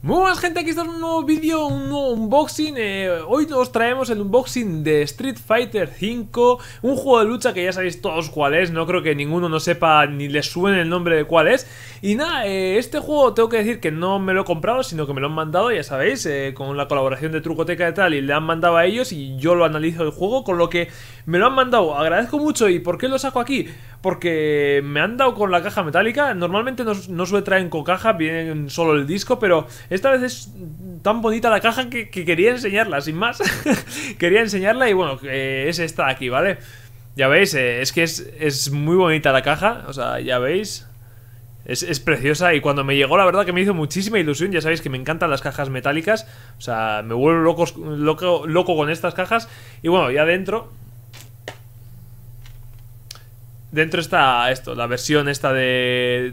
Muy buenas gente, aquí está un nuevo vídeo, un nuevo unboxing eh, Hoy os traemos el unboxing de Street Fighter V Un juego de lucha que ya sabéis todos cuál es No creo que ninguno no sepa ni le suene el nombre de cuál es Y nada, eh, este juego tengo que decir que no me lo he comprado Sino que me lo han mandado, ya sabéis eh, Con la colaboración de Trucoteca y tal Y le han mandado a ellos y yo lo analizo el juego Con lo que me lo han mandado, agradezco mucho ¿Y por qué lo saco aquí? Porque me han dado con la caja metálica Normalmente no, no suele traer con caja, vienen solo el disco Pero esta vez es tan bonita la caja que, quería enseñarla, sin más. quería enseñarla y bueno, eh, es esta de aquí, ¿vale? Ya veis, eh, es que es, muy bonita la caja, o sea, ya veis. Es, preciosa y cuando me llegó la verdad que me hizo muchísima ilusión, ya sabéis que me encantan las cajas metálicas, o sea, me vuelvo loco, loco, loco con estas cajas y bueno, ya dentro... Dentro está esto, la versión esta de,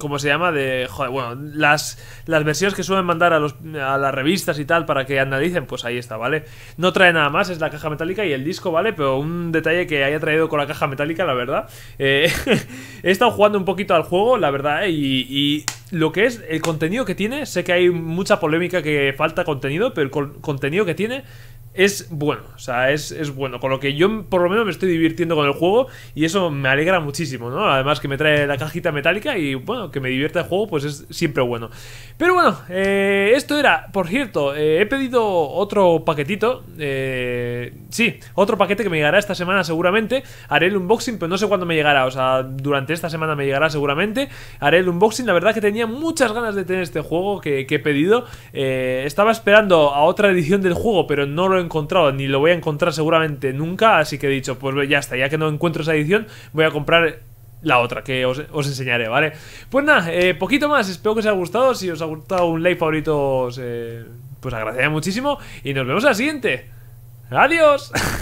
¿Cómo se llama? De. Joder, bueno, las, las versiones que suelen mandar a, los, a las revistas y tal para que analicen, pues ahí está, ¿vale? No trae nada más, es la caja metálica y el disco, ¿vale? Pero un detalle que haya traído con la caja metálica, la verdad. Eh, he estado jugando un poquito al juego, la verdad, eh, y, y lo que es el contenido que tiene, sé que hay mucha polémica que falta contenido, pero el contenido que tiene es bueno, o sea, es, bueno. Con lo que yo por lo menos me estoy divirtiendo con el juego y eso me alegra muchísimo, ¿no? Además que me trae la cajita metálica y bueno, que me divierta el juego, pues es siempre bueno. Pero bueno, eh, esto era, por cierto, eh, he pedido otro paquetito, eh, sí, otro paquete que me llegará esta semana seguramente. Haré el unboxing, pero no sé cuándo me llegará, o sea, durante esta semana me llegará seguramente. Haré el unboxing, la verdad que tenía muchas ganas de tener este juego que, que he pedido. estaba esperando a otra edición del juego, pero no lo he encontrado, ni lo voy a encontrar seguramente nunca, así que he dicho, pues ya está, ya que no encuentro esa edición, voy a comprar la otra que os, enseñaré, ¿vale? Pues nada, eh, poquito más, espero que os haya gustado, si os ha gustado un like favorito, eh, pues agradecería muchísimo y nos vemos en la siguiente. ¡Adiós!